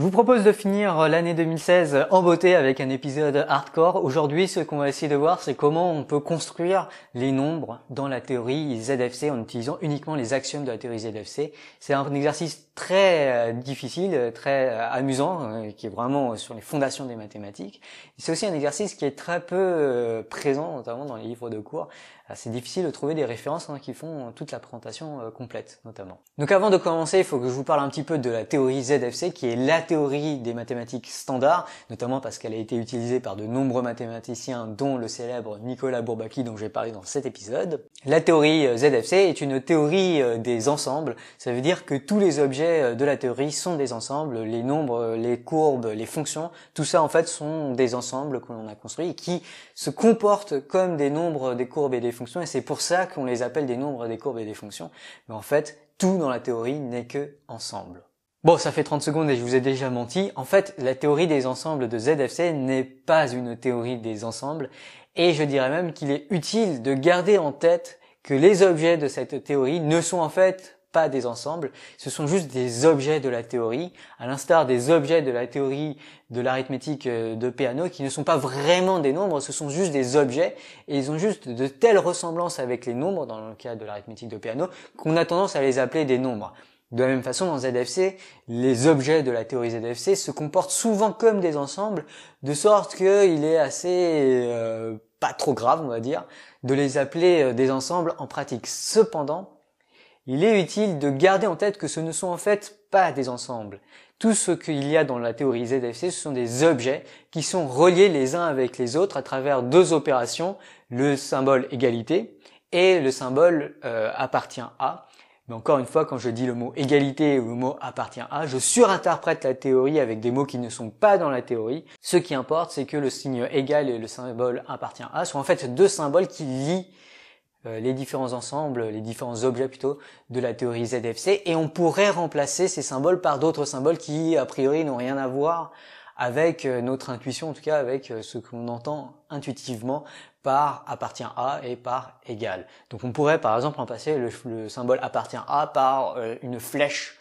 Je vous propose de finir euh, l'année 2016 euh, en beauté avec un épisode hardcore. Aujourd'hui, ce qu'on va essayer de voir, c'est comment on peut construire les nombres dans la théorie ZFC en utilisant uniquement les axiomes de la théorie ZFC. C'est un exercice très euh, difficile, très amusant, qui est vraiment sur les fondations des mathématiques. C'est aussi un exercice qui est très peu présent, notamment dans les livres de cours. Ah, c'est difficile de trouver des références hein, qui font euh, toute la présentation euh, complète notamment. Donc avant de commencer, il faut que je vous parle un petit peu de la théorie ZFC qui est la théorie des mathématiques standard, notamment parce qu'elle a été utilisée par de nombreux mathématiciens dont le célèbre Nicolas Bourbaki dont j'ai parlé dans cet épisode. La théorie euh, ZFC est une théorie euh, des ensembles. Ça veut dire que tous les objets euh, de la théorie sont des ensembles. Les nombres, les courbes, les fonctions, tout ça en fait sont des ensembles qu'on a construits et qui se comportent comme des nombres, des courbes et des fonctions. Et c'est pour ça qu'on les appelle des nombres, des courbes et des fonctions. Mais en fait, tout dans la théorie n'est que ensemble. Bon, ça fait 30 secondes et je vous ai déjà menti. En fait, la théorie des ensembles de ZFC n'est pas une théorie des ensembles et je dirais même qu'il est utile de garder en tête que les objets de cette théorie ne sont en fait pas des ensembles, ce sont juste des objets de la théorie, à l'instar des objets de la théorie de l'arithmétique euh, de Peano qui ne sont pas vraiment des nombres, ce sont juste des objets et ils ont juste de telles ressemblances avec les nombres dans le cas de l'arithmétique de Peano qu'on a tendance à les appeler des nombres. De la même façon, dans ZFC, les objets de la théorie ZFC se comportent souvent comme des ensembles, de sorte qu'il est assez euh, pas trop grave, on va dire, de les appeler euh, des ensembles en pratique. Cependant, il est utile de garder en tête que ce ne sont en fait pas des ensembles. Tout ce qu'il y a dans la théorie ZFC, ce sont des objets qui sont reliés les uns avec les autres à travers deux opérations, le symbole égalité et le symbole euh, appartient à, mais encore une fois, quand je dis le mot égalité ou le mot appartient à, je surinterprète la théorie avec des mots qui ne sont pas dans la théorie. Ce qui importe, c'est que le signe égal et le symbole appartient à sont en fait deux symboles qui lient euh, les différents ensembles, les différents objets plutôt de la théorie ZFC et on pourrait remplacer ces symboles par d'autres symboles qui a priori n'ont rien à voir avec euh, notre intuition, en tout cas avec euh, ce qu'on entend intuitivement par appartient à et par égal. Donc on pourrait par exemple en passer le, symbole appartient à par euh, une flèche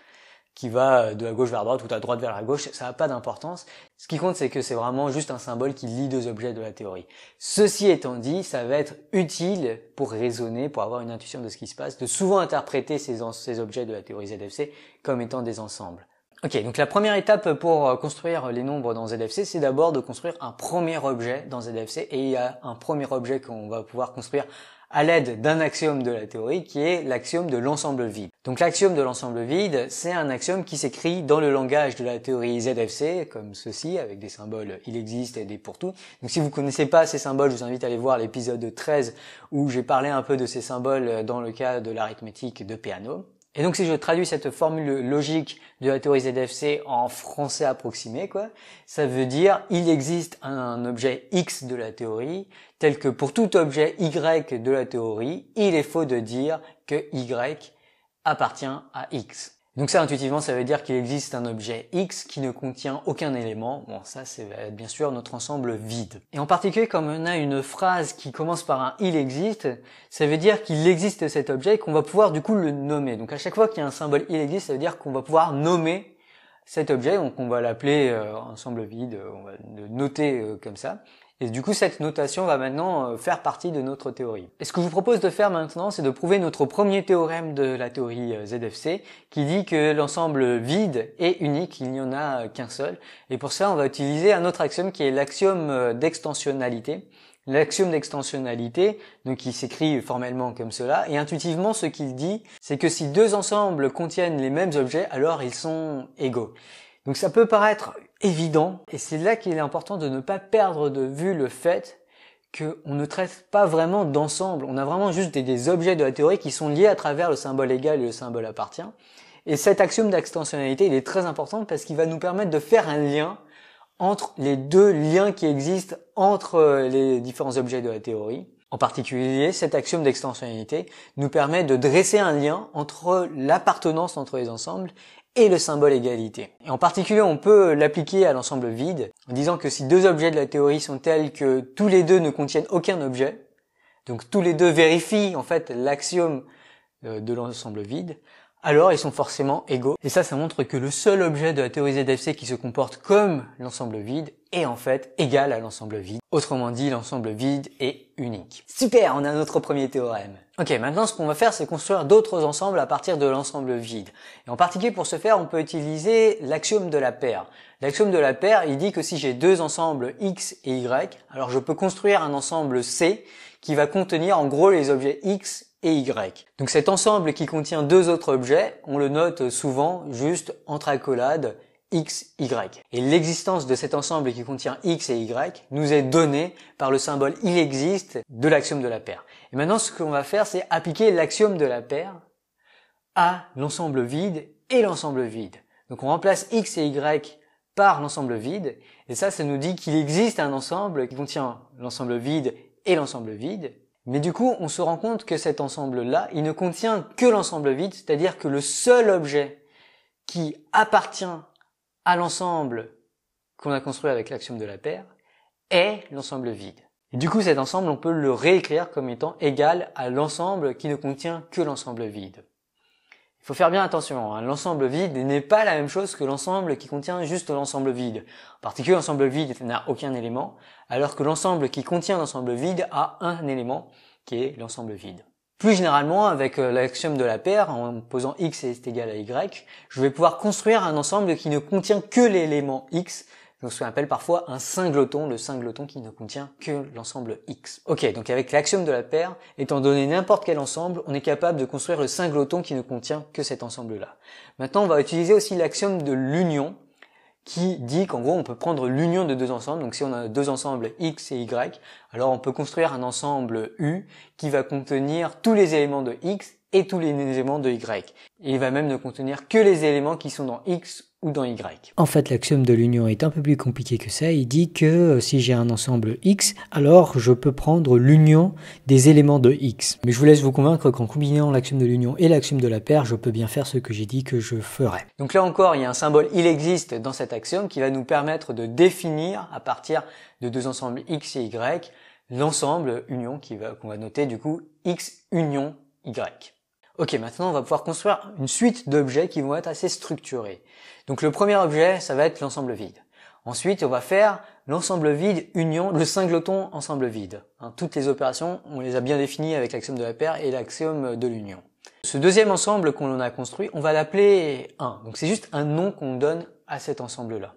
qui va de la gauche vers la droite ou de la droite vers la gauche, ça n'a pas d'importance. Ce qui compte, c'est que c'est vraiment juste un symbole qui lie deux objets de la théorie. Ceci étant dit, ça va être utile pour raisonner, pour avoir une intuition de ce qui se passe, de souvent interpréter ces, ces objets de la théorie ZFC comme étant des ensembles. Ok, donc la première étape pour euh, construire les nombres dans ZFC, c'est d'abord de construire un premier objet dans ZFC, et il y a un premier objet qu'on va pouvoir construire à l'aide d'un axiome de la théorie qui est l'axiome de l'ensemble vide. Donc l'axiome de l'ensemble vide, c'est un axiome qui s'écrit dans le langage de la théorie ZFC, comme ceci, avec des symboles il existe et des pour tout. Donc si vous connaissez pas ces symboles, je vous invite à aller voir l'épisode 13 où j'ai parlé un peu de ces symboles dans le cas de l'arithmétique de Peano. Et donc si je traduis cette formule logique de la théorie ZFC en français approximé, quoi, ça veut dire il existe un objet X de la théorie, tel que pour tout objet Y de la théorie, il est faux de dire que Y appartient à X. Donc ça, intuitivement, ça veut dire qu'il existe un objet X qui ne contient aucun élément. Bon, ça, c'est euh, bien sûr notre ensemble vide. Et en particulier, comme on a une phrase qui commence par un il existe, ça veut dire qu'il existe cet objet et qu'on va pouvoir du coup le nommer. Donc à chaque fois qu'il y a un symbole il existe, ça veut dire qu'on va pouvoir nommer cet objet, donc on va l'appeler euh, ensemble vide, euh, on va le noter comme ça. Et du coup, cette notation va maintenant euh, faire partie de notre théorie. Et ce que je vous propose de faire maintenant, c'est de prouver notre premier théorème de la théorie euh, ZFC, qui dit que l'ensemble vide est unique, il n'y en a euh, qu'un seul. Et pour ça, on va utiliser un autre axiome qui est l'axiome d'extensionnalité. L'axiome d'extensionnalité, donc qui s'écrit formellement comme cela, et intuitivement ce qu'il dit, c'est que si deux ensembles contiennent les mêmes objets, alors ils sont égaux. Donc ça peut paraître évident, et c'est là qu'il est important de ne pas perdre de vue le fait qu'on ne traite pas vraiment d'ensemble, on a vraiment juste des, objets de la théorie qui sont liés à travers le symbole égal et le symbole appartient. Et cet axiome d'extensionnalité, il est très important parce qu'il va nous permettre de faire un lien entre les deux liens qui existent entre euh, les différents objets de la théorie. En particulier, cet axiome d'extensionnalité nous permet de dresser un lien entre l'appartenance entre les ensembles et le symbole égalité. Et en particulier, on peut l'appliquer à l'ensemble vide, en disant que si deux objets de la théorie sont tels que tous les deux ne contiennent aucun objet, donc tous les deux vérifient en fait l'axiome euh, de l'ensemble vide, alors ils sont forcément égaux. Et ça, ça montre que le seul objet de la théorie ZFC qui se comporte comme l'ensemble vide est en fait égal à l'ensemble vide. Autrement dit, l'ensemble vide est unique. Super, on a notre premier théorème. Ok, maintenant ce qu'on va faire, c'est construire d'autres ensembles à partir de l'ensemble vide. Et en particulier pour ce faire, on peut utiliser l'axiome de la paire. L'axiome de la paire, il dit que si j'ai deux ensembles x et y, alors je peux construire un ensemble C qui va contenir en gros les objets x et y. Donc cet ensemble qui contient deux autres objets, on le note souvent juste entre accolades X, Y. Et l'existence de cet ensemble qui contient X et Y nous est donnée par le symbole il existe de l'axiome de la paire. Et maintenant, ce qu'on va faire, c'est appliquer l'axiome de la paire à l'ensemble vide et l'ensemble vide. Donc on remplace X et Y par l'ensemble vide, et ça, ça nous dit qu'il existe un ensemble qui contient l'ensemble vide et l'ensemble vide. Mais du coup, on se rend compte que cet ensemble-là, il ne contient que l'ensemble vide, c'est-à-dire que le seul objet qui appartient à l'ensemble qu'on a construit avec l'axiome de la paire est l'ensemble vide. Et du coup, cet ensemble, on peut le réécrire comme étant égal à l'ensemble qui ne contient que l'ensemble vide. Il faut faire bien attention, hein. l'ensemble vide n'est pas la même chose que l'ensemble qui contient juste l'ensemble vide. En particulier, l'ensemble vide n'a aucun élément, alors que l'ensemble qui contient l'ensemble vide a un élément, qui est l'ensemble vide. Plus généralement, avec euh, l'axiome de la paire, en posant x est égal à y, je vais pouvoir construire un ensemble qui ne contient que l'élément x, donc ce qu'on appelle parfois un singleton, le singleton qui ne contient que l'ensemble X. Ok, donc avec l'axiome de la paire, étant donné n'importe quel ensemble, on est capable de construire le singleton qui ne contient que cet ensemble-là. Maintenant, on va utiliser aussi l'axiome de l'union, qui dit qu'en gros on peut prendre l'union de deux ensembles. Donc si on a deux ensembles x et y, alors on peut construire un ensemble U qui va contenir tous les éléments de x et tous les éléments de y. Et il va même ne contenir que les éléments qui sont dans x ou dans Y. En fait, l'axiome de l'union est un peu plus compliqué que ça. Il dit que euh, si j'ai un ensemble X, alors je peux prendre l'union des éléments de X. Mais je vous laisse vous convaincre qu'en combinant l'axiome de l'union et l'axiome de la paire, je peux bien faire ce que j'ai dit que je ferais. Donc là encore, il y a un symbole il existe dans cet axiome qui va nous permettre de définir à partir de deux ensembles X et Y l'ensemble union qu'on va, va noter du coup X union Y. Ok, maintenant on va pouvoir construire une suite d'objets qui vont être assez structurés. Donc le premier objet, ça va être l'ensemble vide. Ensuite, on va faire l'ensemble vide union, le singleton ensemble vide. Hein, toutes les opérations, on les a bien définies avec l'axiome de la paire et l'axiome de l'union. Ce deuxième ensemble qu'on a construit, on va l'appeler 1. Donc c'est juste un nom qu'on donne à cet ensemble-là.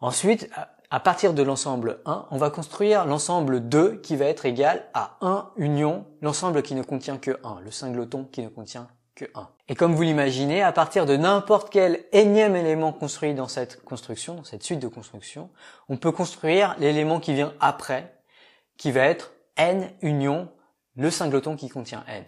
Ensuite, à partir de l'ensemble 1, on va construire l'ensemble 2 qui va être égal à 1 union l'ensemble qui ne contient que 1, le singleton qui ne contient que 1. Et comme vous l'imaginez, à partir de n'importe quel énième élément construit dans cette construction, dans cette suite de construction, on peut construire l'élément qui vient après, qui va être n union le singleton qui contient n.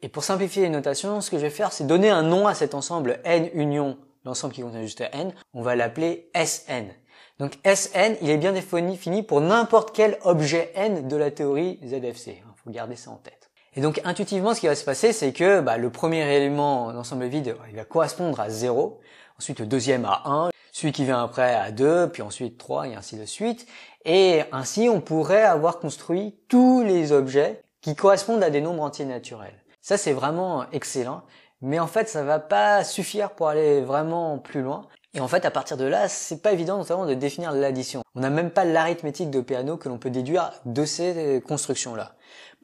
Et pour simplifier les notations, ce que je vais faire, c'est donner un nom à cet ensemble n union l'ensemble qui contient juste n, on va l'appeler Sn. Donc Sn, il est bien défini fini pour n'importe quel objet n de la théorie ZFC. Il faut garder ça en tête. Et donc intuitivement, ce qui va se passer, c'est que bah, le premier élément d'ensemble vide, il va correspondre à 0, ensuite le deuxième à 1, celui qui vient après à 2, puis ensuite 3, et ainsi de suite. Et ainsi, on pourrait avoir construit tous les objets qui correspondent à des nombres antinaturels. naturels. Ça, c'est vraiment excellent. Mais en fait, ça va pas suffire pour aller vraiment plus loin. Et en fait, à partir de là, c'est pas évident notamment de définir l'addition. On n'a même pas l'arithmétique de Peano que l'on peut déduire de ces constructions-là.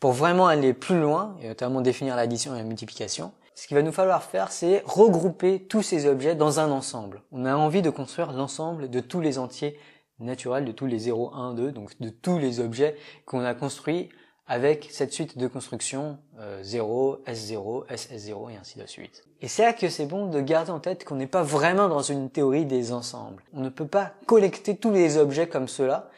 Pour vraiment aller plus loin, et notamment définir l'addition et la multiplication, ce qu'il va nous falloir faire, c'est regrouper tous ces objets dans un ensemble. On a envie de construire l'ensemble de tous les entiers naturels, de tous les 0, 1, 2, donc de tous les objets qu'on a construits avec cette suite de construction 0, euh, S0, SS0 et ainsi de suite. Et c'est là que c'est bon de garder en tête qu'on n'est pas vraiment dans une théorie des ensembles. On ne peut pas collecter tous les objets comme cela,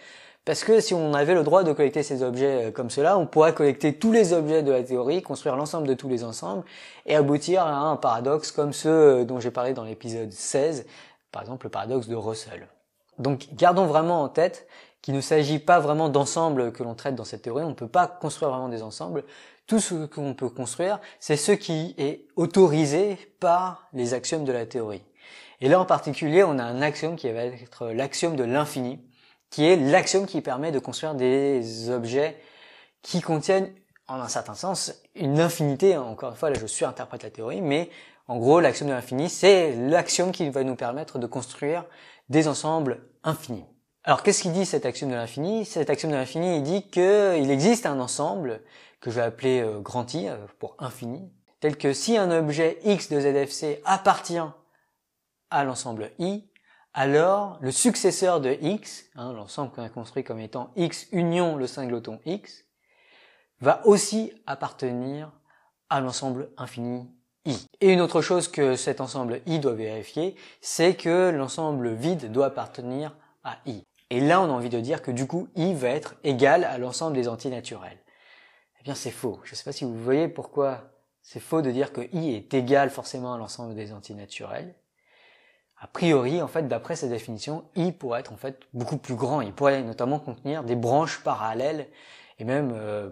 parce que si on avait le droit de collecter ces objets euh, comme cela, on pourrait collecter tous les objets de la théorie, construire l'ensemble de tous les ensembles, et aboutir à un paradoxe comme ceux euh, dont j'ai parlé dans l'épisode 16, par exemple le paradoxe de Russell. Donc gardons vraiment en tête qu'il ne s'agit pas vraiment d'ensembles que l'on traite dans cette théorie, on ne peut pas construire vraiment des ensembles. Tout ce qu'on peut construire, c'est ce qui est autorisé par les axiomes de la théorie. Et là en particulier, on a un axiome qui va être l'axiome de l'infini, qui est l'axiome qui permet de construire des objets qui contiennent, en un certain sens, une infinité. Encore une fois, là je de la théorie, mais en gros, l'axiome de l'infini, c'est l'axiome qui va nous permettre de construire des ensembles infinis. Alors qu'est-ce qu'il dit cet axiome de l'infini Cet axiome de l'infini, il dit qu'il existe un ensemble que je vais appeler euh, grand I euh, pour infini, tel que si un objet X de ZFC appartient à l'ensemble I, alors le successeur de X, hein, l'ensemble qu'on a construit comme étant X union le singleton X, va aussi appartenir à l'ensemble infini I. Et une autre chose que cet ensemble I doit vérifier, c'est que l'ensemble vide doit appartenir à I. Et là, on a envie de dire que du coup, I va être égal à l'ensemble des entiers Eh bien, c'est faux. Je ne sais pas si vous voyez pourquoi c'est faux de dire que I est égal forcément à l'ensemble des antinaturels. A priori, en fait, d'après cette définition, I pourrait être en fait beaucoup plus grand. Il pourrait notamment contenir des branches parallèles et même euh,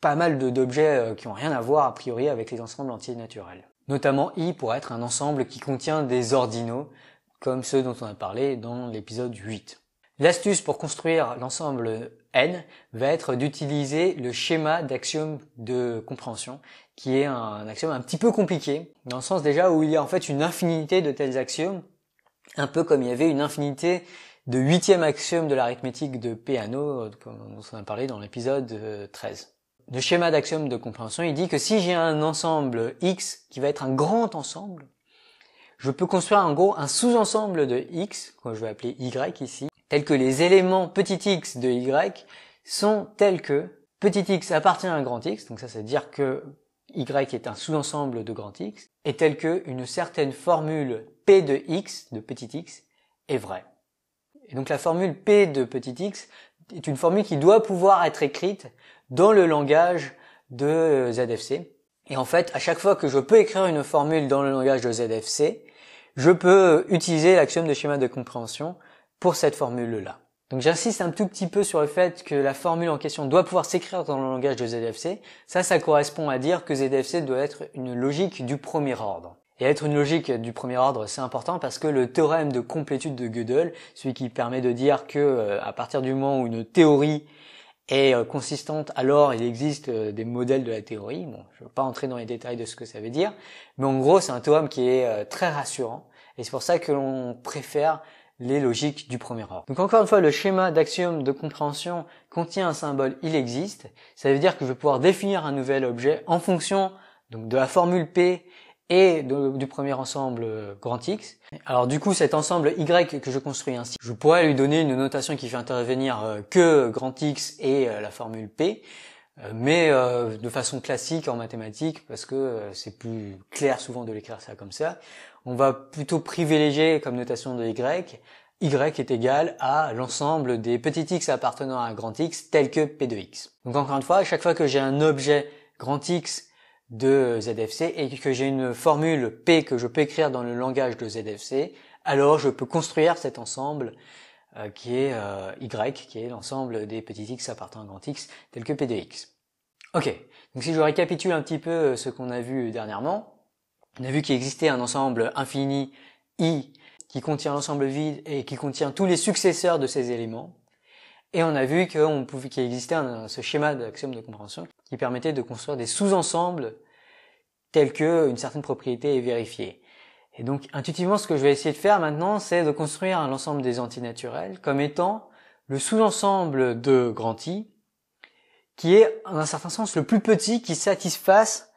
pas mal d'objets euh, qui n'ont rien à voir a priori avec les ensembles entiers naturels. Notamment, I pourrait être un ensemble qui contient des ordinaux, comme ceux dont on a parlé dans l'épisode 8. L'astuce pour construire l'ensemble N va être d'utiliser le schéma d'axiome de compréhension, qui est un axiome un petit peu compliqué, dans le sens déjà où il y a en fait une infinité de tels axiomes, un peu comme il y avait une infinité de huitième axiome de l'arithmétique de Peano, dont on a parlé dans l'épisode 13. Euh, le schéma d'axiome de compréhension, il dit que si j'ai un ensemble X qui va être un grand ensemble, je peux construire en gros un sous-ensemble de X, que je vais appeler Y ici, tels que les éléments petit x de y, sont tels que petit x appartient à grand x, donc ça, c'est à dire que y est un sous-ensemble de grand x, et tel que une certaine formule p de x, de petit x, est vraie. Et donc la formule p de petit x est une formule qui doit pouvoir être écrite dans le langage de ZFC. Et en fait, à chaque fois que je peux écrire une formule dans le langage de ZFC, je peux utiliser l'axiome de schéma de compréhension pour cette formule-là. Donc j'insiste un tout petit peu sur le fait que la formule en question doit pouvoir s'écrire dans le langage de ZFC. Ça, ça correspond à dire que ZFC doit être une logique du premier ordre. Et être une logique du premier ordre, c'est important parce que le théorème de complétude de Gödel, celui qui permet de dire que euh, à partir du moment où une théorie est euh, consistante, alors il existe euh, des modèles de la théorie. Bon, je ne veux pas entrer dans les détails de ce que ça veut dire, mais en gros, c'est un théorème qui est très rassurant. Et c'est pour ça que l'on préfère les logiques du premier ordre. Donc encore une fois, le schéma d'axiome de compréhension contient un symbole, il existe. Ça veut dire que je vais pouvoir définir un nouvel objet en fonction donc, de la formule P et du premier ensemble euh, grand X. Alors du coup, cet ensemble Y que je construis ainsi, je pourrais lui donner une notation qui fait intervenir euh, que grand X et euh, la formule P, mais de façon classique en mathématiques, parce que c'est plus clair souvent de l'écrire ça comme ça on va plutôt privilégier comme notation de y, y est égal à l'ensemble des petits x appartenant à un grand X tel que P de x. Donc encore une fois, à chaque fois que j'ai un objet grand X de ZFC et que j'ai une formule P que je peux écrire dans le langage de ZFC, alors je peux construire cet ensemble euh, qui est euh, Y, qui est l'ensemble des petits x appartenant à grand X tel que P de x. Ok, donc si je récapitule un petit peu euh, ce qu'on a vu dernièrement, on a vu qu'il existait un ensemble infini I qui contient l'ensemble vide et qui contient tous les successeurs de ces éléments. Et on a vu qu'on pouvait, qu'il existait ce schéma d'axiome de compréhension qui permettait de construire des sous-ensembles tels qu'une certaine propriété est vérifiée. Et donc, intuitivement, ce que je vais essayer de faire maintenant, c'est de construire l'ensemble des antinaturels comme étant le sous-ensemble de grand I, qui est, en un certain sens, le plus petit qui satisfasse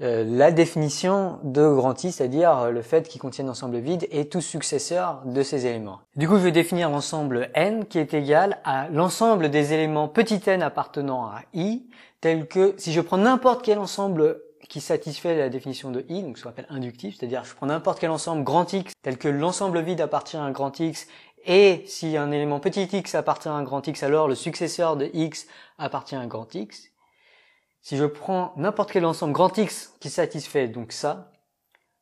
euh, la définition de grand I, c'est-à-dire euh, le fait qu'il contienne l'ensemble vide et tout successeur de ces éléments. Du coup, je vais définir l'ensemble n qui est égal à l'ensemble des éléments petit n appartenant à i, tel que si je prends n'importe quel ensemble qui satisfait la définition de i, donc ce qu'on appelle inductif, c'est-à-dire je prends n'importe quel ensemble grand X tel que l'ensemble vide appartient à un grand X et si un élément petit x appartient à un grand X, alors le successeur de X appartient à un grand X, si je prends n'importe quel ensemble grand X qui satisfait donc ça,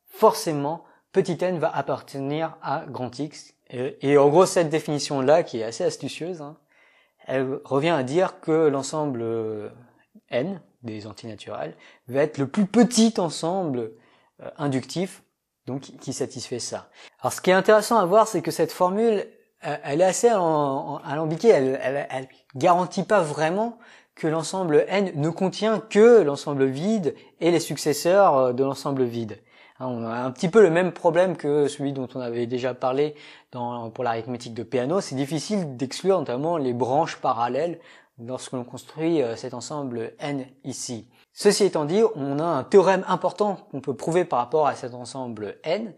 forcément, petit n va appartenir à grand X. Et, en gros, cette définition-là, qui est assez astucieuse, hein, elle revient à dire que l'ensemble euh, n des antinaturales va être le plus petit ensemble euh, inductif, donc qui satisfait ça. Alors, ce qui est intéressant à voir, c'est que cette formule, euh, elle est assez alambiquée, elle, ne elle, garantit pas vraiment que l'ensemble N ne contient que l'ensemble vide et les successeurs euh, de l'ensemble vide. Hein, on a un petit peu le même problème que celui dont on avait déjà parlé pour l'arithmétique de Peano. C'est difficile d'exclure notamment les branches parallèles lorsque l'on construit euh, cet ensemble N ici. Ceci étant dit, on a un théorème important qu'on peut prouver par rapport à cet ensemble N,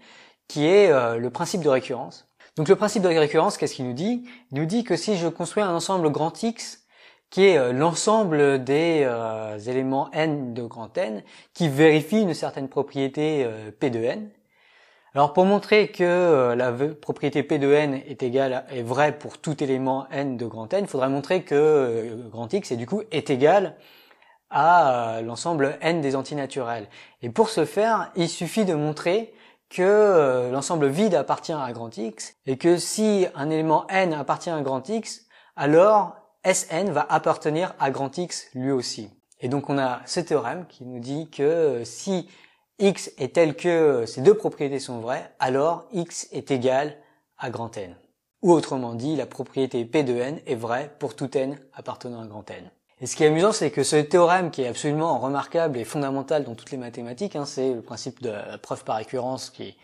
qui est euh, le principe de récurrence. Donc le principe de récurrence, qu'est-ce qu'il nous dit Il nous dit que si je construis un ensemble grand X qui est euh, l'ensemble des euh, éléments n de grand N qui vérifient une certaine propriété euh, P de n. Alors pour montrer que la propriété P de n est égale est vraie pour tout élément n de grand N, il faudrait montrer que grand X est du coup est égal à l'ensemble n des antinaturels. Et pour ce faire, il suffit de montrer que l'ensemble vide appartient à grand X et que si un élément n appartient à grand X, alors Sn va appartenir à grand X lui aussi. Et donc on a ce théorème qui nous dit que euh, si x est tel que euh, ces deux propriétés sont vraies, alors x est égal à grand N. Ou autrement dit, la propriété P de N est vraie pour tout N appartenant à grand N. Et ce qui est amusant, c'est que ce théorème qui est absolument remarquable et fondamental dans toutes les mathématiques, hein, c'est le principe de preuve par récurrence qui,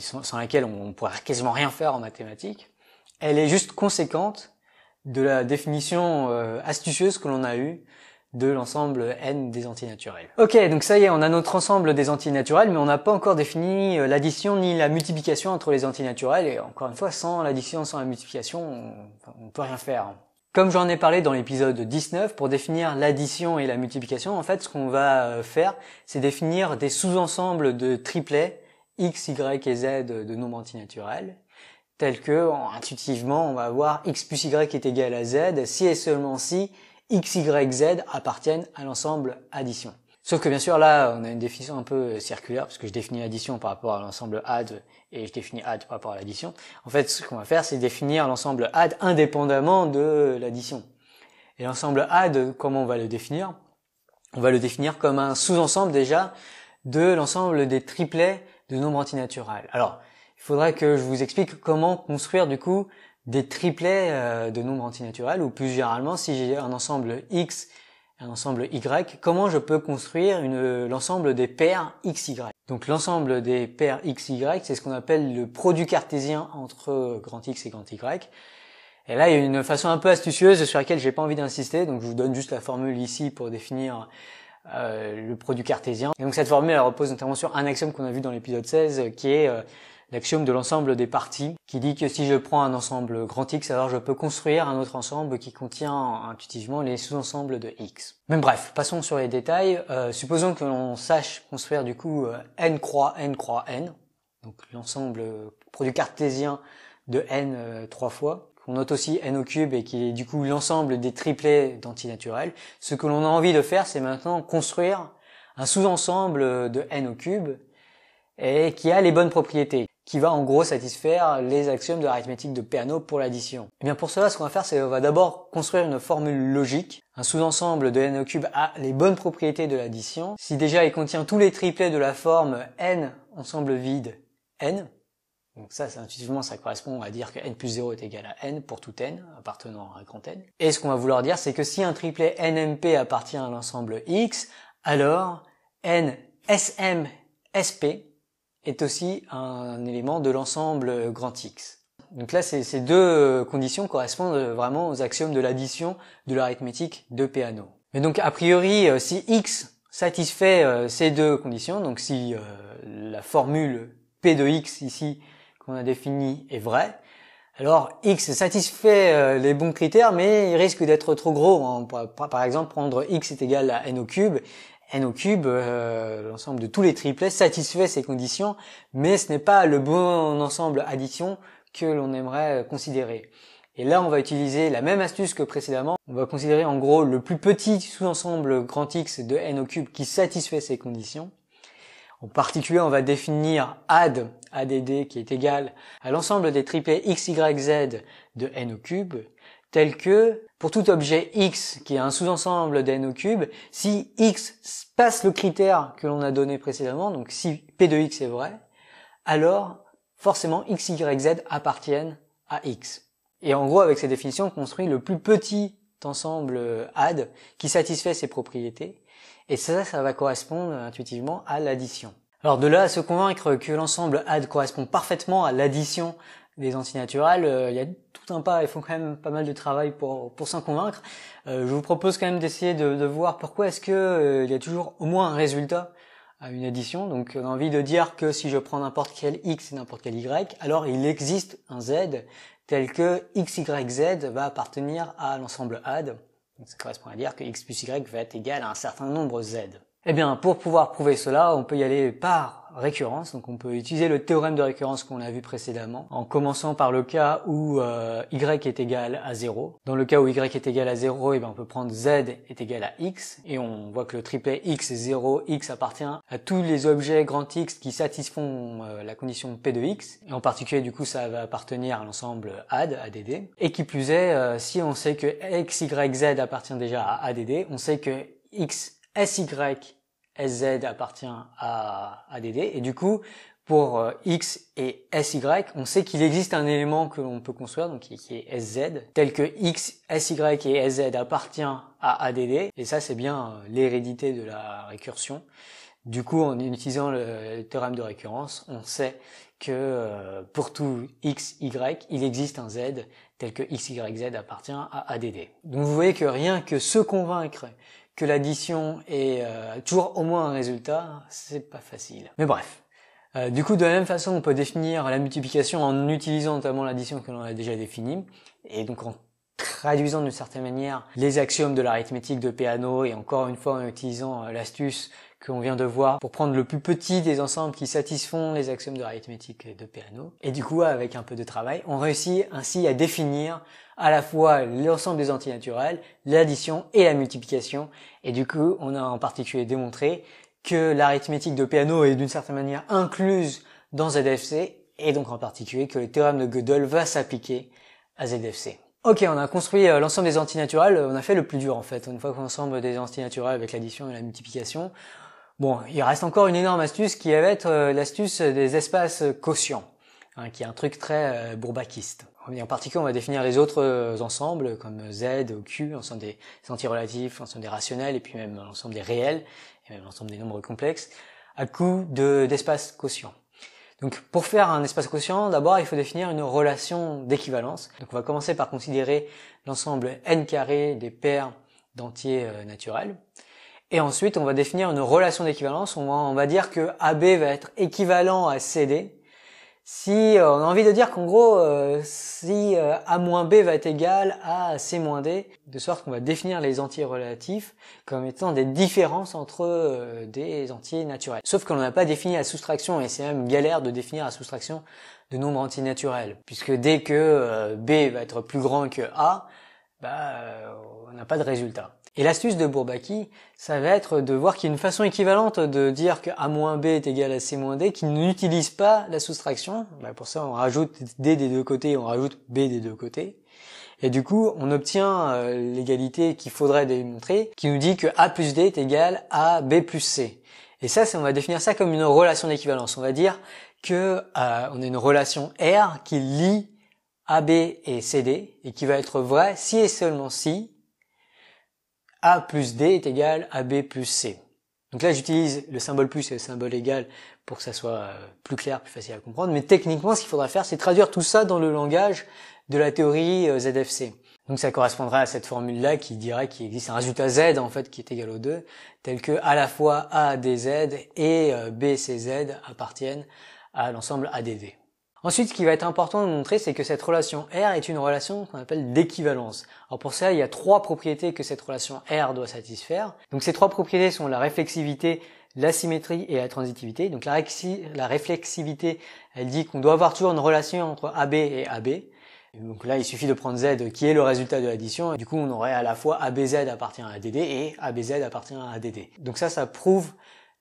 sans, laquelle on ne pourrait quasiment rien faire en mathématiques, elle est juste conséquente de la définition euh, astucieuse que l'on a eue de l'ensemble N des antinaturels. Ok, donc ça y est, on a notre ensemble des antinaturels, mais on n'a pas encore défini euh, l'addition ni la multiplication entre les antinaturels, et encore une fois, sans l'addition, sans la multiplication, on, ne peut rien faire. Comme j'en ai parlé dans l'épisode 19, pour définir l'addition et la multiplication, en fait, ce qu'on va euh, faire, c'est définir des sous-ensembles de triplets, x, y et z de nombres antinaturels, tel que intuitivement on va avoir x plus y est égal à z si et seulement si x, y, z appartiennent à l'ensemble addition. Sauf que bien sûr là on a une définition un peu euh, circulaire parce que je définis addition par rapport à l'ensemble add et je définis add par rapport à l'addition. En fait ce qu'on va faire c'est définir l'ensemble add indépendamment de l'addition. Et l'ensemble add comment on va le définir On va le définir comme un sous-ensemble déjà de l'ensemble des triplets de nombres antinaturels. Alors il faudrait que je vous explique comment construire du coup des triplets euh, de nombres antinaturels ou plus généralement si j'ai un ensemble X et un ensemble Y, comment je peux construire une l'ensemble des paires XY. Donc l'ensemble des paires XY, c'est ce qu'on appelle le produit cartésien entre grand X et grand Y. Et là, il y a une façon un peu astucieuse sur laquelle j'ai pas envie d'insister, donc je vous donne juste la formule ici pour définir euh, le produit cartésien. Et donc cette formule, elle repose notamment sur un axiome qu'on a vu dans l'épisode 16, qui est euh, l'axiome de l'ensemble des parties qui dit que si je prends un ensemble grand X, alors je peux construire un autre ensemble qui contient intuitivement les sous-ensembles de X. Mais bref, passons sur les détails. Euh, supposons que l'on sache construire du coup euh, n croix n croix n, donc l'ensemble produit cartésien de n euh, trois fois, qu'on note aussi n au cube et qui est du coup l'ensemble des triplets d'antinaturels. Ce que l'on a envie de faire, c'est maintenant construire un sous-ensemble de n au cube et qui a les bonnes propriétés qui va en gros satisfaire les axiomes de l'arithmétique de Peano pour l'addition. Et eh bien pour cela, ce qu'on va faire, c'est qu'on va d'abord construire une formule logique. Un sous-ensemble de n au cube a les bonnes propriétés de l'addition. Si déjà il contient tous les triplets de la forme n ensemble vide n, donc ça, intuitivement, ça correspond à dire que n plus 0 est égal à n pour tout n appartenant à grand n. Et ce qu'on va vouloir dire, c'est que si un triplet NMP appartient à l'ensemble X, alors n SM est aussi un élément de l'ensemble grand X. Donc là, ces, deux conditions correspondent vraiment aux axiomes de l'addition de l'arithmétique de Peano. Mais donc, a priori, euh, si X satisfait euh, ces deux conditions, donc si euh, la formule P de X ici qu'on a définie est vraie, alors X satisfait les bons critères, mais il risque d'être trop gros. Hein. par exemple prendre X est égal à N au cube n au cube, euh, l'ensemble de tous les triplets satisfait ces conditions, mais ce n'est pas le bon ensemble addition que l'on aimerait considérer. Et là, on va utiliser la même astuce que précédemment. On va considérer en gros le plus petit sous-ensemble grand X de n au cube qui satisfait ces conditions. En particulier, on va définir add, add qui est égal à l'ensemble des triplets x, y, z de n au cube tel que pour tout objet X qui est un sous-ensemble d'N au cube, si X passe le critère que l'on a donné précédemment, donc si P de X est vrai, alors forcément X, Y, Z appartiennent à X. Et en gros, avec ces définitions, on construit le plus petit ensemble euh, add qui satisfait ces propriétés. Et ça, ça va correspondre intuitivement à l'addition. Alors de là à se convaincre que l'ensemble add correspond parfaitement à l'addition des antinaturales, euh, il y a tout un pas, ils font quand même pas mal de travail pour, pour s'en convaincre. Euh, je vous propose quand même d'essayer de, voir pourquoi est-ce que euh, il y a toujours au moins un résultat à une addition. Donc on a envie de dire que si je prends n'importe quel x et n'importe quel y, alors il existe un z tel que x, y, z va appartenir à l'ensemble add. Donc ça correspond à dire que x plus y va être égal à un certain nombre z. Eh bien, pour pouvoir prouver cela, on peut y aller par récurrence. Donc on peut utiliser le théorème de récurrence qu'on a vu précédemment en commençant par le cas où euh, y est égal à 0. Dans le cas où y est égal à 0, et eh ben on peut prendre z est égal à x et on voit que le triplet x est 0, x appartient à tous les objets grand X qui satisfont euh, la condition p de x et en particulier du coup ça va appartenir à l'ensemble add, ADD et qui plus est euh, si on sait que x, y, z appartient déjà à ADD, on sait que x, y SZ appartient à, ADD Et du coup, pour euh, X et SY, on sait qu'il existe un élément que l'on peut construire, donc qui, est SZ, tel que X, Y et SZ appartient à ADD. Et ça, c'est bien euh, l'hérédité de la récursion. Du coup, en utilisant le théorème de récurrence, on sait que euh, pour tout x, y, il existe un z tel que x, y, z appartient à ADD. Donc vous voyez que rien que se convaincre que l'addition est euh, toujours au moins un résultat, c'est pas facile. Mais bref. Euh, du coup, de la même façon, on peut définir la multiplication en utilisant notamment l'addition que l'on a déjà définie, et donc en traduisant d'une certaine manière les axiomes de l'arithmétique de Peano, et encore une fois en utilisant euh, l'astuce qu'on vient de voir pour prendre le plus petit des ensembles qui satisfont les axiomes de l'arithmétique de Peano. Et du coup, avec un peu de travail, on réussit ainsi à définir à la fois l'ensemble des antinaturels, l'addition et la multiplication. Et du coup, on a en particulier démontré que l'arithmétique de Peano est d'une certaine manière incluse dans ZFC et donc en particulier que le théorème de Gödel va s'appliquer à ZFC. Ok, on a construit euh, l'ensemble des antinaturels, on a fait le plus dur en fait, une fois qu'on ensemble des antinaturels avec l'addition et la multiplication. Bon, il reste encore une énorme astuce qui va être euh, l'astuce des espaces quotients, hein, qui est un truc très euh, bourbakiste en particulier, on va définir les autres euh, ensembles comme Z, ou Q, l'ensemble des relatifs, l'ensemble des rationnels, et puis même l'ensemble des réels, et même l'ensemble des nombres complexes, à coup d'espace quotient. Donc pour faire un espace quotient, d'abord il faut définir une relation d'équivalence. Donc on va commencer par considérer l'ensemble n carré des paires d'entiers euh, naturels. Et ensuite on va définir une relation d'équivalence. on va, dire que AB va être équivalent à CD si euh, on a envie de dire qu'en gros, euh, si euh, a moins b va être égal à c moins d, de sorte qu'on va définir les entiers relatifs comme étant des différences entre des entiers naturels. Sauf qu'on n'a pas défini la soustraction et c'est même galère de définir la soustraction de nombres entiers naturels, puisque dès que b va être plus grand que a, bah, on n'a pas de résultat. Et l'astuce de Bourbaki, ça va être de voir qu'il y a une façon équivalente de dire que A moins B est égal à C moins D, qui n'utilise pas la soustraction. Bah, pour ça, on rajoute D des deux côtés, on rajoute B des deux côtés. Et du coup, on obtient euh, l'égalité qu'il faudrait démontrer, qui nous dit que A plus D est égal à B plus C. Et ça, on va définir ça comme une relation d'équivalence. On va dire que euh, on a une relation R qui lie AB et CD, et qui va être vraie si et seulement si a plus D est égal à B plus C. Donc là, j'utilise le symbole plus et le symbole égal pour que ça soit euh, plus clair, plus facile à comprendre. Mais techniquement, ce qu'il faudra faire, c'est traduire tout ça dans le langage de la théorie euh, ZFC. Donc ça correspondrait à cette formule-là qui dirait qu'il existe un résultat Z, en fait, qui est égal aux deux, tel que à la fois A, Z et euh, B, Z appartiennent à l'ensemble ADD. Ensuite, ce qui va être important de montrer, c'est que cette relation R est une relation qu'on appelle d'équivalence. Alors pour ça, il y a trois propriétés que cette relation R doit satisfaire. Donc ces trois propriétés sont la réflexivité, la symétrie et la transitivité. Donc la, réflexivité, elle dit qu'on doit avoir toujours une relation entre AB et AB. Donc là, il suffit de prendre Z qui est le résultat de l'addition. Du coup, on aurait à la fois ABZ appartient à DD et ABZ appartient à DD. Donc ça, ça prouve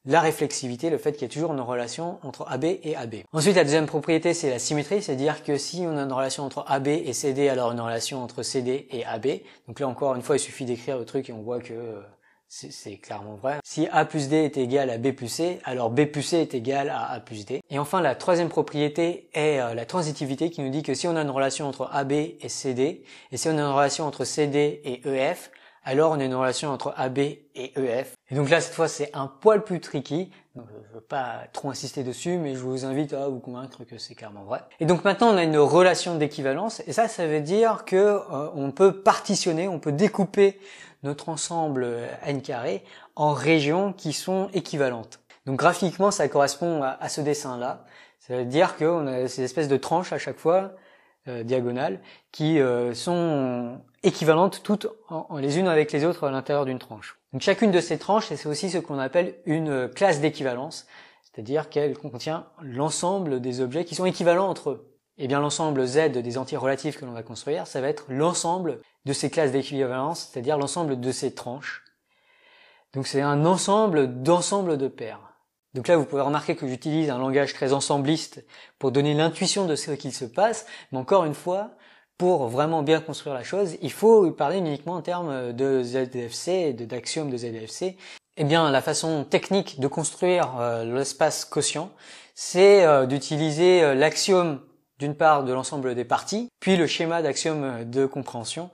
la réflexivité, le fait qu'il y a toujours une relation entre AB et AB. Ensuite, la deuxième propriété, c'est la symétrie, c'est-à-dire que si on a une relation entre AB et CD, alors une relation entre CD et AB. Donc là encore une fois, il suffit d'écrire le truc et on voit que euh, c'est clairement vrai. Si A plus D est égal à B plus C, alors B plus C est égal à A plus D. Et enfin, la troisième propriété est euh, la transitivité qui nous dit que si on a une relation entre AB et CD, et si on a une relation entre CD et EF, alors on a une relation entre AB et EF. Et donc là, cette fois, c'est un poil plus tricky. Donc, je veux pas trop insister dessus, mais je vous invite à vous convaincre que c'est carrément vrai. Et donc maintenant, on a une relation d'équivalence. Et ça, ça veut dire que euh, on peut partitionner, on peut découper notre ensemble euh, n carré en régions qui sont équivalentes. Donc graphiquement, ça correspond à, ce dessin-là. Ça veut dire qu'on a ces espèces de tranches à chaque fois euh, diagonales qui sont équivalentes toutes les unes avec les autres à l'intérieur d'une tranche. Donc chacune de ces tranches, c'est aussi ce qu'on appelle une euh, classe d'équivalence, c'est-à-dire qu'elle contient l'ensemble des objets qui sont équivalents entre eux. Et eh bien l'ensemble Z des entiers relatifs que l'on va construire, ça va être l'ensemble de ces classes d'équivalence, c'est-à-dire l'ensemble de ces tranches. Donc c'est un ensemble d'ensembles de paires. Donc là, vous pouvez remarquer que j'utilise un langage très ensembliste pour donner l'intuition de ce qu'il se passe, mais encore une fois, pour vraiment bien construire la chose, il faut parler uniquement en termes euh, de ZFC et d'axiomes de ZFC. Eh bien, la façon technique de construire euh, l'espace quotient, c'est euh, d'utiliser l'axiome d'une part de l'ensemble des parties, puis le schéma d'axiome de compréhension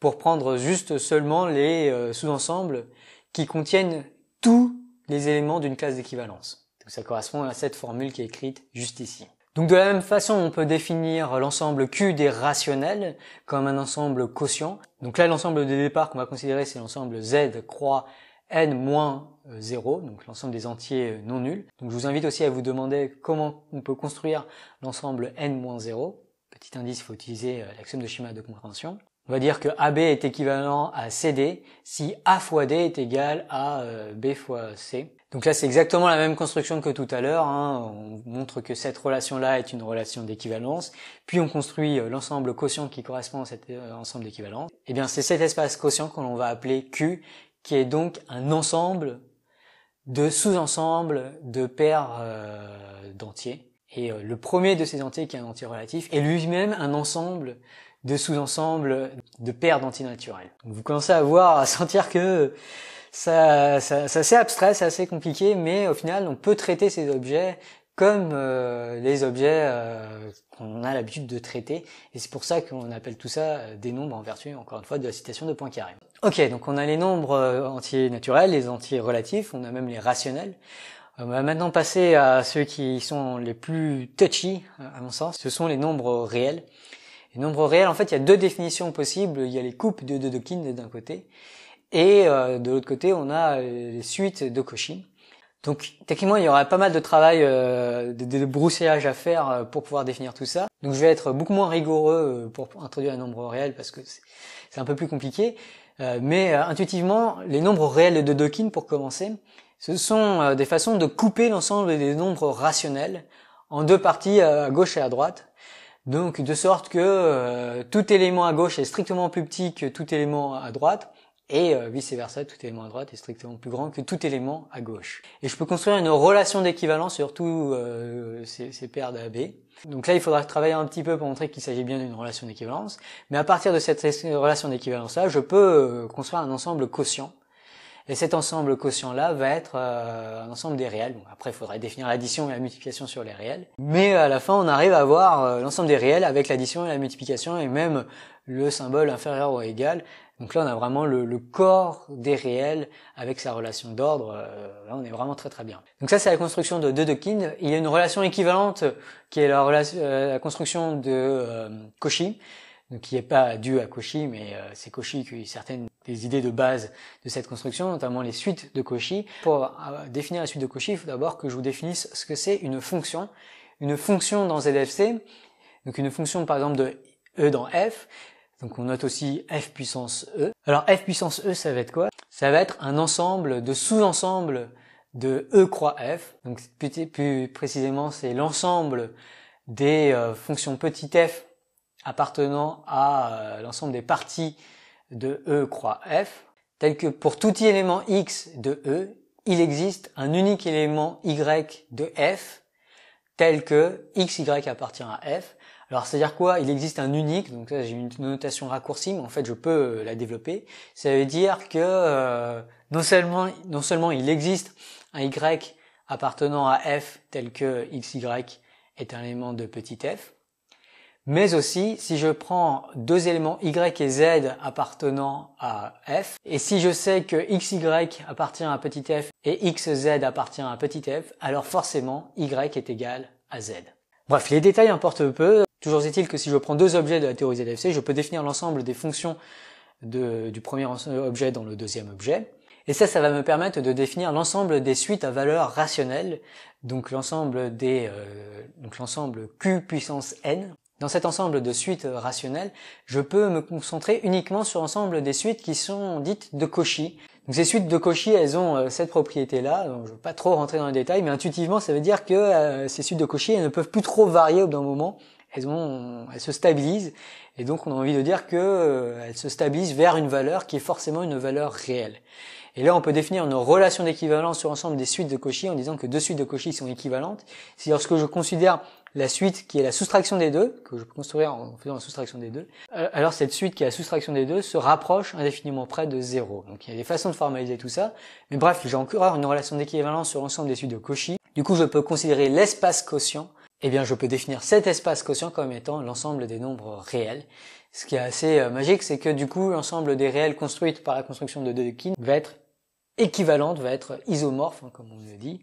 pour prendre juste seulement les sous-ensembles qui contiennent tous les éléments d'une classe d'équivalence. ça correspond à cette formule qui est écrite juste ici. Donc de la même façon, on peut définir l'ensemble Q des rationnels comme un ensemble quotient. Donc là, l'ensemble de départ qu'on va considérer, c'est l'ensemble Z croix n moins 0, euh, donc l'ensemble des entiers euh, non nuls. Donc je vous invite aussi à vous demander comment on peut construire l'ensemble n moins 0. Petit indice, il faut utiliser euh, l'axiome de schéma de compréhension. On va dire que AB est équivalent à CD si A fois D est égal à euh, B fois C. Donc là, c'est exactement la même construction que tout à l'heure. Hein. On montre que cette relation-là est une relation d'équivalence. Puis on construit euh, l'ensemble quotient qui correspond à cet euh, ensemble d'équivalence. Et eh bien, c'est cet espace quotient que l'on va appeler Q, qui est donc un ensemble de sous-ensembles de paires d'entiers. Et le premier de ces entiers, qui est un entier relatif, est lui-même un ensemble de sous-ensembles de paires d'antinaturels. Vous commencez à voir, à sentir que ça, ça, c'est abstrait, c'est assez compliqué, mais au final, on peut traiter ces objets comme euh, les objets euh, qu'on a l'habitude de traiter, et c'est pour ça qu'on appelle tout ça euh, des nombres en vertu, encore une fois, de la citation de Poincaré. Ok, donc on a les nombres entiers naturels, les entiers relatifs, on a même les rationnels. On va maintenant passer à ceux qui sont les plus touchy, à mon sens. Ce sont les nombres réels. Les nombres réels, en fait, il y a deux définitions possibles. Il y a les coupes de Dedekind d'un côté, et euh, de l'autre côté, on a euh, les suites de Cauchy. Donc techniquement, il y aura pas mal de travail, euh, de, broussillage à faire pour pouvoir définir tout ça. Donc je vais être beaucoup moins rigoureux pour introduire un nombre réel parce que c'est un peu plus compliqué. mais intuitivement, les nombres réels de Dedekind, pour commencer, ce sont des façons de couper l'ensemble des nombres rationnels en deux parties à gauche et à droite. Donc de sorte que euh, tout élément à gauche est strictement plus petit que tout élément à droite et euh, vice-versa, tout élément à droite est strictement plus grand que tout élément à gauche. Et je peux construire une relation d'équivalence sur tous euh, ces, ces, paires d'AB. Donc là, il faudra travailler un petit peu pour montrer qu'il s'agit bien d'une relation d'équivalence. Mais à partir de cette relation d'équivalence-là, je peux euh, construire un ensemble quotient et cet ensemble quotient-là va être l'ensemble euh, un ensemble des réels. Bon, après, il faudrait définir l'addition et la multiplication sur les réels. Mais à la fin, on arrive à avoir euh, l'ensemble des réels avec l'addition et la multiplication et même le symbole inférieur ou égal. Donc là, on a vraiment le, corps des réels avec sa relation d'ordre. Euh, là, on est vraiment très très bien. Donc ça, c'est la construction de Dedekind. Il y a une relation équivalente qui est la, la construction de Cauchy, donc qui n'est pas due à Cauchy, mais c'est Cauchy qui certaines les idées de base de cette construction, notamment les suites de Cauchy. Pour euh, définir la suite de Cauchy, il faut d'abord que je vous définisse ce que c'est une fonction. Une fonction dans ZFC, donc une fonction par exemple de E dans F, donc on note aussi F puissance E. Alors F puissance E, ça va être quoi Ça va être un ensemble de sous-ensembles de E croix F. Donc plus, précisément, c'est l'ensemble des euh, fonctions petit f appartenant à euh, l'ensemble des parties de E croix F, tel que pour tout élément X de E, il existe un unique élément Y de F, tel que XY appartient à F. Alors c'est-à-dire quoi Il existe un unique, donc ça j'ai une notation raccourcie, mais en fait je peux euh, la développer. Ça veut dire que euh, non, seulement, non seulement il existe un Y appartenant à F tel que XY est un élément de petit f, mais aussi, si je prends deux éléments Y et Z appartenant à F, et si je sais que XY appartient à petit f et XZ appartient à petit f, alors forcément Y est égal à Z. Bref, les détails importent peu. Toujours est-il que si je prends deux objets de la théorie ZFC, je peux définir l'ensemble des fonctions du premier objet dans le deuxième objet. Et ça, ça va me permettre de définir l'ensemble des suites à valeurs rationnelles, donc l'ensemble des, euh, donc l'ensemble q puissance n, dans cet ensemble de suites rationnelles, je peux me concentrer uniquement sur l'ensemble des suites qui sont dites de Cauchy. Donc ces suites de Cauchy, elles ont euh, cette propriété-là, je ne veux pas trop rentrer dans les détails, mais intuitivement, ça veut dire que euh, ces suites de Cauchy, elles ne peuvent plus trop varier au bout d'un moment, elles, elles se stabilisent, et donc on a envie de dire que euh, se stabilisent vers une valeur qui est forcément une valeur réelle. Et là, on peut définir nos relations d'équivalence sur l'ensemble des suites de Cauchy en disant que deux suites de Cauchy sont équivalentes. Si lorsque je considère la suite qui est la soustraction des deux, que je peux construire en faisant la soustraction des deux, euh, alors cette suite qui est la soustraction des deux se rapproche indéfiniment près de zéro. Donc il y a des façons de formaliser tout ça, mais bref, j'ai encore une relation d'équivalence sur l'ensemble des suites de Cauchy. Du coup, je peux considérer l'espace quotient, eh bien je peux définir cet espace quotient comme étant l'ensemble des nombres réels. Ce qui est assez euh, magique, c'est que du coup, l'ensemble des réels construites par la construction de Dedekind va être équivalente, va être isomorphe, hein, comme on le dit.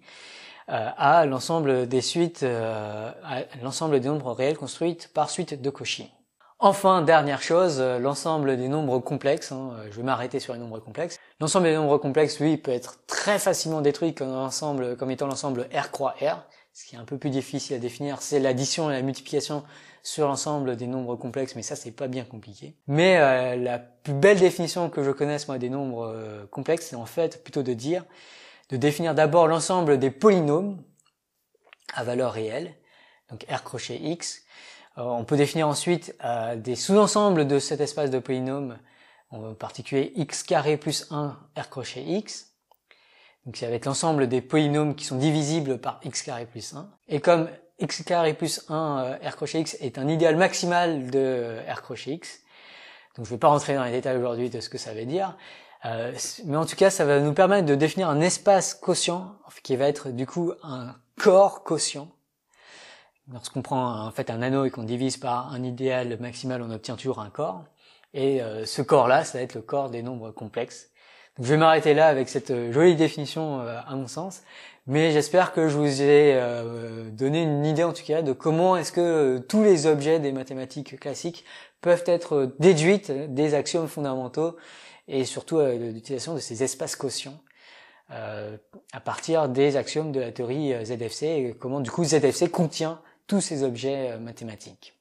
Euh, à l'ensemble des suites, euh, à l'ensemble des nombres réels construites par suite de Cauchy. Enfin, dernière chose, euh, l'ensemble des nombres complexes, hein, je vais m'arrêter sur les nombres complexes. L'ensemble des nombres complexes, lui, peut être très facilement détruit comme, comme étant l'ensemble R croix R. Ce qui est un peu plus difficile à définir, c'est l'addition et la multiplication sur l'ensemble des nombres complexes, mais ça c'est pas bien compliqué. Mais la plus belle définition que je connaisse moi des nombres complexes, c'est en fait plutôt de dire de définir d'abord l'ensemble des polynômes à valeur réelle, donc R crochet X. Euh, on peut définir ensuite euh, des sous-ensembles de cet espace de polynômes, en particulier x carré plus 1 R crochet X. Donc ça va être l'ensemble des polynômes qui sont divisibles par x carré plus 1. Et comme x carré plus 1 euh, R crochet X est un idéal maximal de R crochet X, donc je ne vais pas rentrer dans les détails aujourd'hui de ce que ça veut dire, euh, mais en tout cas, ça va nous permettre de définir un espace quotient qui va être du coup un corps quotient. Lorsqu'on prend en fait un anneau et qu'on divise par un idéal maximal, on obtient toujours un corps. Et euh, ce corps-là, ça va être le corps des nombres complexes. je vais m'arrêter là avec cette euh, jolie définition à mon sens, mais j'espère que je vous ai donné une idée en tout cas de comment est-ce que tous les objets des mathématiques classiques peuvent être déduites des axiomes fondamentaux et surtout euh, l'utilisation de ces espaces quotients euh, à partir des axiomes de la théorie euh, ZFC et comment du coup ZFC contient tous ces objets mathématiques.